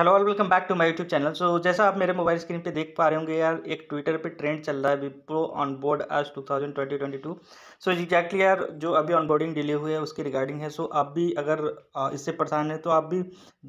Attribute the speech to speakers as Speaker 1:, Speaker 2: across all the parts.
Speaker 1: hello और welcome back to my YouTube channel so जैसा आप मेरे मोबाइल स्क्रीन पे देख पा रहे होंगे यार एक ट्विटर पे ट्रेंड चल रहा है विप्रो ऑन बोर्ड आज 2020-2022 सो एग्जैक्टली यार जो अभी ऑनबोर्डिंग डिले हुई है उसकी रिगार्डिंग है सो so, आप भी अगर इससे परेशान है तो आप भी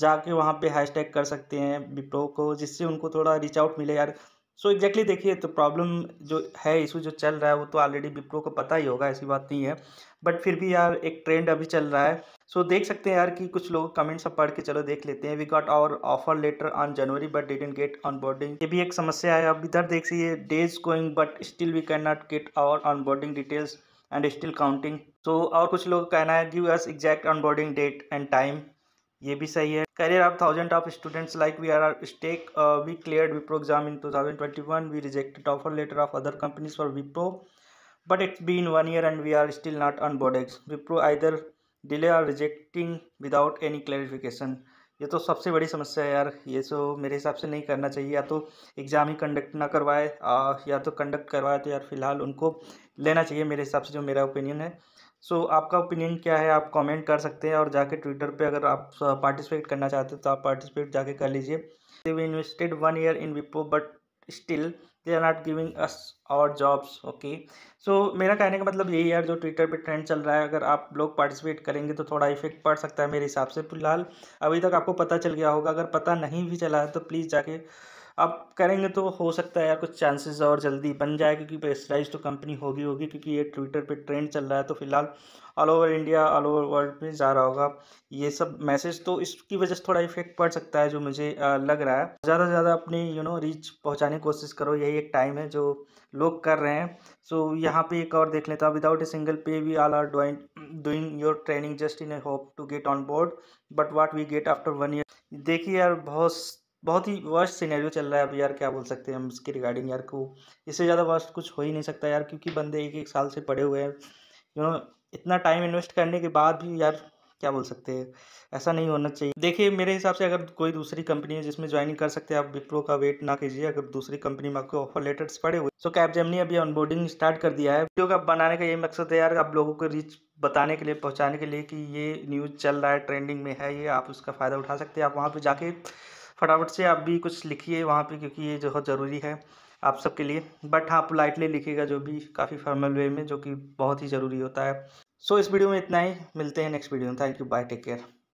Speaker 1: जाके वहाँ पे हैश कर सकते हैं विप्रो को जिससे उनको थोड़ा रीच आउट मिले यार सो एग्जैक्टली देखिए तो प्रॉब्लम जो है इशू जो चल रहा है वो तो ऑलरेडी विप्रो को पता ही होगा ऐसी बात नहीं है बट फिर भी यार एक ट्रेंड अभी चल रहा है सो so देख सकते हैं यार कि कुछ लोग कमेंट्स अब पढ़ के चलो देख लेते हैं we got our offer letter on January but didn't get onboarding ये भी एक समस्या है अब इधर देख सकिए days going but still we can not get our onboarding details and still counting so और कुछ लोग कहना है give us exact onboarding date and time ये भी सही है career of thousand of students like we are stuck we clear Wipro exam in two thousand twenty one we rejected offer letter of other companies for Wipro but it's be in one year and we are still not on boarded Wipro either delay or rejecting without any clarification ये तो सबसे बड़ी समस्या है यार ये सो तो मेरे हिसाब से नहीं करना चाहिए या तो एग्ज़ाम ही कंडक्ट ना करवाए या तो कंडक्ट करवाए तो यार फिलहाल उनको लेना चाहिए मेरे हिसाब से जो मेरा ओपिनियन है सो so, आपका ओपिनियन क्या है आप कमेंट कर सकते हैं और जाके ट्विटर पे अगर आप पार्टिसिपेट uh, करना चाहते हो तो आप पार्टिसिपेट जाके कर लीजिए they we invested one year in Wipro but still they are not giving us our jobs okay so मेरा कहने का मतलब यही है जो ट्विटर पे ट्रेंड चल रहा है अगर आप लोग पार्टिसिपेट करेंगे तो थोड़ा इफेक्ट पड़ सकता है मेरे हिसाब से फिलहाल अभी तक आपको पता चल गया होगा अगर पता नहीं भी चला है तो प्लीज़ जाके अब करेंगे तो हो सकता है यार कुछ चांसेस और जल्दी बन जाए क्योंकि प्रेसराइज तो कंपनी होगी होगी क्योंकि ये ट्विटर पे ट्रेंड चल रहा है तो फिलहाल all over India all over world में जा रहा होगा ये सब मैसेज तो इसकी वजह से थोड़ा इफेक्ट पड़ सकता है जो मुझे लग रहा है ज़्यादा से ज़्यादा अपनी यू नो रीच पहुँचाने की कोशिश करो यही एक टाइम है जो लोग कर रहे हैं सो so, यहाँ पे एक और देख लेता हूँ without a single pay we all are doing doing your training just in a hope to get on board but what we get after one year देखिए यार बहुत बहुत ही वर्स्ट सिनेरियो चल रहा है अब यार क्या बोल सकते हैं हम इसकी रिगार्डिंग यार को इससे ज़्यादा वर्स्ट कुछ हो ही नहीं सकता यार क्योंकि बंदे एक एक साल से पड़े हुए हैं यू नो इतना टाइम इन्वेस्ट करने के बाद भी यार क्या बोल सकते हैं ऐसा नहीं होना चाहिए देखिए मेरे हिसाब से अगर कोई दूसरी कंपनी है जिसमें ज्वाइनिंग कर सकते हैं आप विप्रो का वेट ना कीजिए अगर दूसरी कंपनी में आपको ऑफर लेटर्स पड़े हुए सो कैब जमनी अभी ऑनबोर्डिंग स्टार्ट कर दिया है वीडियो का बनाने का ये मकसद है यार आप लोगों को रीच बताने के लिए पहुँचाने के लिए कि ये न्यूज़ चल रहा है ट्रेंडिंग में है ये आप उसका फ़ायदा उठा सकते हैं आप वहाँ पर जाके फटाफट से आप भी कुछ लिखिए वहाँ पे क्योंकि ये बहुत ज़रूरी है आप सबके लिए बट हाँ पोलाइटली लिखिएगा जो भी काफ़ी फॉर्मल वे में जो कि बहुत ही ज़रूरी होता है सो so, इस वीडियो में इतना ही मिलते हैं नेक्स्ट वीडियो में thank you bye take care